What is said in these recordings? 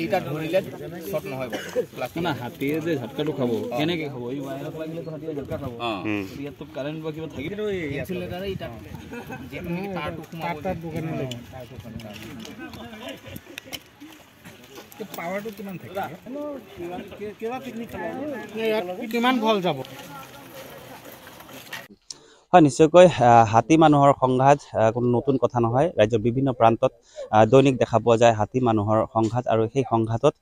এইটা ধরিলে শট নহয় বাট মানে হাতিয়ে যে ঝটকাটো খাব কেনে কি খাব ই ওয়াইর লাগিলে তো হাতিয়ে ঝটকা খাব হ্যাঁ ইয়া তো কারেন্ট বা কিবা থাকি তো এই ছিল কারে এটা যে তুমি কি তার টুক মারো তার দোকানে নাও তো পাওয়ারটো কিমান থাকে কিমান কে কেবা পিকনিক খাব কিমান ভাল যাব হয় নিশ্চয়কৈ হাতী মানুহৰ সংঘাত কোনো নতুন কথা নহয় ৰাজ্যৰ বিভিন্ন প্ৰান্তত দৈনিক দেখা পোৱা যায় হাতী মানুহৰ সংঘাত আৰু সেই সংঘাতত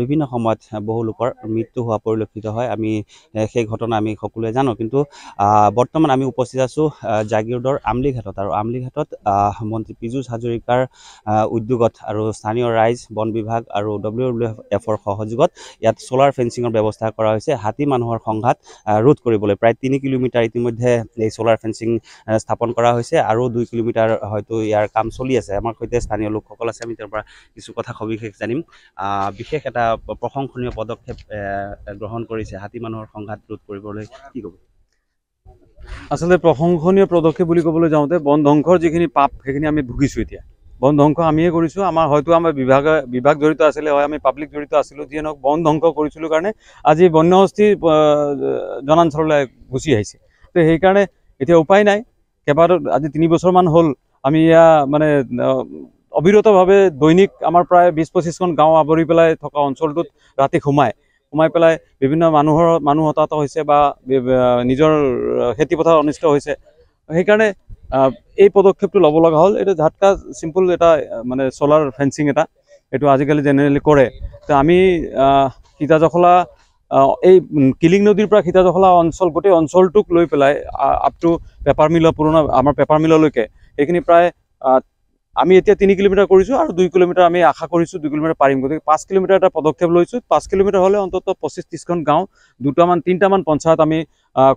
বিভিন্ন সময়ত বহু লোকৰ মৃত্যু হোৱা পৰিলক্ষিত হয় আমি সেই ঘটনা আমি সকলোৱে জানো কিন্তু বৰ্তমান আমি উপস্থিত আছোঁ জাগিৰোডৰ আমলিঘাটত আৰু আমলিঘাটত মন্ত্ৰী পীযুষ হাজৰিকাৰ উদ্যোগত আৰু স্থানীয় ৰাইজ বন বিভাগ আৰু ডব্লিউ ডব্লিউ এফৰ সহযোগত ইয়াত চ'লাৰ ফেঞ্চিঙৰ ব্যৱস্থা কৰা হৈছে হাতী মানুহৰ সংঘাত ৰোধ কৰিবলৈ প্ৰায় তিনি কিলোমিটাৰ ইতিমধ্যে এই চ'লাৰ ৱায়াৰ ফেঞ্চিং স্থাপন কৰা হৈছে আৰু দুই কিলোমিটাৰ হয়তো ইয়াৰ কাম চলি আছে আমাৰ সৈতে স্থানীয় লোকসকল আছে আমি তেওঁৰ পৰা কিছু কথা সবিশেষ জানিম বিশেষ এটা প্ৰশংসনীয় পদক্ষেপ গ্ৰহণ কৰিছে হাতী মানুহৰ সংঘাত ৰোধ কৰিবলৈ কি ক'ব আচলতে প্ৰশংসনীয় পদক্ষেপ বুলি ক'বলৈ যাওঁতে বন ধ্বংসৰ যিখিনি পাপ সেইখিনি আমি ভুগিছোঁ এতিয়া বন ধ্বংস আমিয়ে কৰিছোঁ আমাৰ হয়তো আমাৰ বিভাগ বিভাগ জড়িত আছিলে হয় আমি পাব্লিক জড়িত আছিলোঁ যিয়ে নহওক বন ধ্বংস কৰিছিলোঁ কাৰণে আজি বন্যহস্তী জনাঞ্চললৈ গুচি আহিছে তো সেইকাৰণে এতিয়া উপায় নাই কেইবাৰ আজি তিনি বছৰমান হ'ল আমি ইয়াত মানে অবিৰতভাৱে দৈনিক আমাৰ প্ৰায় বিছ পঁচিছখন গাঁও আৱৰি পেলাই থকা অঞ্চলটোত ৰাতি সোমায় সোমাই পেলাই বিভিন্ন মানুহৰ মানুহ হতাহত হৈছে বা নিজৰ খেতিপথাৰ অনিষ্ট হৈছে সেইকাৰণে এই পদক্ষেপটো ল'ব লগা হ'ল এইটো ঝাটকা চিম্পুল এটা মানে চ'লাৰ ফেঞ্চিং এটা এইটো আজিকালি জেনেৰেলি কৰে তো আমি তিতাজখলা এই কিলিং নদীৰ পৰা সীতাজখলা অঞ্চল গোটেই অঞ্চলটোক লৈ পেলাই আপ টু পেপাৰ মিলৰ পুৰণা আমাৰ পেপাৰ মিললৈকে এইখিনি প্ৰায় আমি এতিয়া তিনি কিলোমিটাৰ কৰিছোঁ আৰু দুই কিলোমিটাৰ আমি আশা কৰিছোঁ দুই কিলোমিটাৰ পাৰিম গতিকে পাঁচ কিলোমিটাৰ এটা পদক্ষেপ লৈছোঁ পাঁচ কিলোমিটাৰ হ'লে অন্ততঃ পঁচিছ ত্ৰিছখন গাঁও দুটামান তিনিটামান পঞ্চায়ত আমি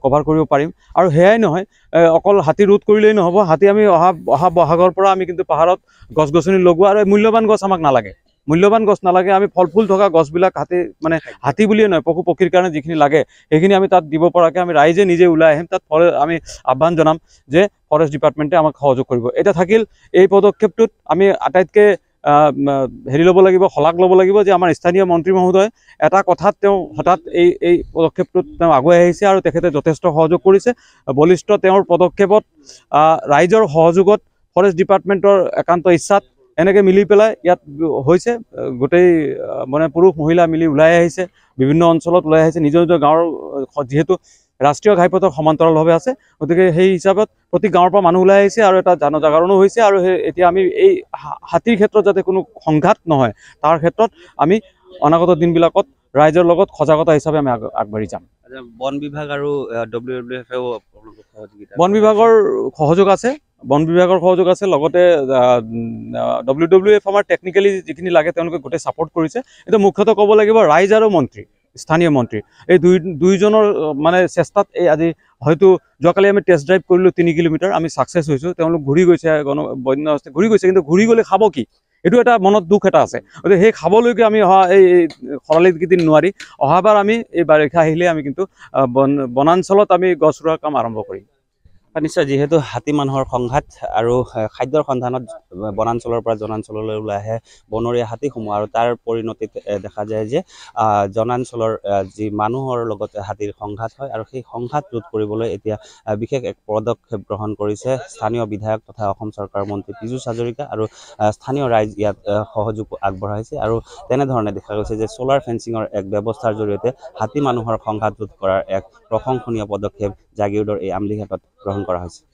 কভাৰ কৰিব পাৰিম আৰু সেয়াই নহয় অকল হাতী ৰোধ কৰিলেই নহ'ব হাতী আমি অহা অহা বহাগৰ পৰা আমি কিন্তু পাহাৰত গছ গছনি লগোৱা আৰু মূল্যৱান গছ আমাক নালাগে মূল্যবান গছ নালাগে আমি ফল ফুল থকা গছবিলাক হাতী মানে হাতী বুলিয়ে নহয় পশু পক্ষীৰ কাৰণে যিখিনি লাগে সেইখিনি আমি তাত দিব পৰাকৈ আমি ৰাইজে নিজে ওলাই আহিম তাত ফৰে আমি আহ্বান জনাম যে ফৰেষ্ট ডিপাৰ্টমেণ্টে আমাক সহযোগ কৰিব এতিয়া থাকিল এই পদক্ষেপটোত আমি আটাইতকৈ হেৰি ল'ব লাগিব শলাগ ল'ব লাগিব যে আমাৰ স্থানীয় মন্ত্ৰী মহোদয় এটা কথাত তেওঁ হঠাৎ এই এই পদক্ষেপটোত তেওঁ আগুৱাই আহিছে আৰু তেখেতে যথেষ্ট সহযোগ কৰিছে বলিষ্ঠ তেওঁৰ পদক্ষেপত ৰাইজৰ সহযোগত ফৰেষ্ট ডিপাৰ্টমেণ্টৰ একান্ত ইচ্ছাত এনেকে মিলি পেলাই ইয়াত হৈছে গোটেই মানে পুৰুষ মহিলা মিলি ওলাই আহিছে বিভিন্ন অঞ্চলত ওলাই আহিছে নিজৰ নিজৰ গাঁৱৰ যিহেতু ৰাষ্ট্ৰীয় ঘাইপথৰ সমান্তৰালভাৱে আছে গতিকে সেই হিচাপত প্ৰতি গাঁৱৰ পৰা মানুহ ওলাই আহিছে আৰু এটা জনজাগৰণো হৈছে আৰু এতিয়া আমি এই হাতীৰ ক্ষেত্ৰত যাতে কোনো সংঘাত নহয় তাৰ ক্ষেত্ৰত আমি অনাগত দিনবিলাকত ৰাইজৰ লগত সজাগতা হিচাপে আমি আগবাঢ়ি যাম বন বিভাগ আৰু ডব্লিউ ডব্লিউ এফ বন বিভাগৰ সহযোগ আছে বন বিভাগৰ সহযোগ আছে লগতে ডব্লিউ ডব্লিউ এফ আমাৰ টেকনিকেলি যিখিনি লাগে তেওঁলোকে গোটেই ছাপৰ্ট কৰিছে এতিয়া মুখ্যতঃ ক'ব লাগিব ৰাইজ আৰু মন্ত্ৰী স্থানীয় মন্ত্ৰী এই দুই দুইজনৰ মানে চেষ্টাত এই আজি হয়তো যোৱাকালি আমি টেষ্ট ড্ৰাইভ কৰিলোঁ তিনি কিলোমিটাৰ আমি ছাকচেছ হৈছোঁ তেওঁলোক ঘূৰি গৈছে গণ বন্য ঘূৰি গৈছে কিন্তু ঘূৰি গ'লে খাব কি এইটো এটা মনত দুখ এটা আছে গতিকে সেই খাবলৈকে আমি অহা এই খৰালি কেইদিন নোৱাৰি অহাবাৰ আমি এই বাৰিষা আহিলে আমি কিন্তু বন বনাঞ্চলত আমি গছ ৰোৱাৰ কাম আৰম্ভ কৰিম নিশ্চয় যিহেতু হাতী মানুহৰ সংঘাত আৰু খাদ্যৰ সন্ধানত বনাঞ্চলৰ পৰা জনাঞ্চললৈ ওলাই আহে বনৰীয়া হাতীসমূহ আৰু তাৰ পৰিণতিত দেখা যায় যে জনাঞ্চলৰ যি মানুহৰ লগত হাতীৰ সংঘাত হয় আৰু সেই সংঘাত ৰোধ কৰিবলৈ এতিয়া বিশেষ এক পদক্ষেপ গ্ৰহণ কৰিছে স্থানীয় বিধায়ক তথা অসম চৰকাৰৰ মন্ত্ৰী পীযুষ হাজৰিকা আৰু স্থানীয় ৰাইজ ইয়াত সহযোগ আগবঢ়াইছে আৰু তেনেধৰণে দেখা গৈছে যে ছ'লাৰ ফেঞ্চিঙৰ এক ব্যৱস্থাৰ জৰিয়তে হাতী মানুহৰ সংঘাত ৰোধ কৰাৰ এক প্ৰশংসনীয় পদক্ষেপ জাগীৰোডৰ এই আমলিঘাটত গ্ৰহণ কৰা হৈছে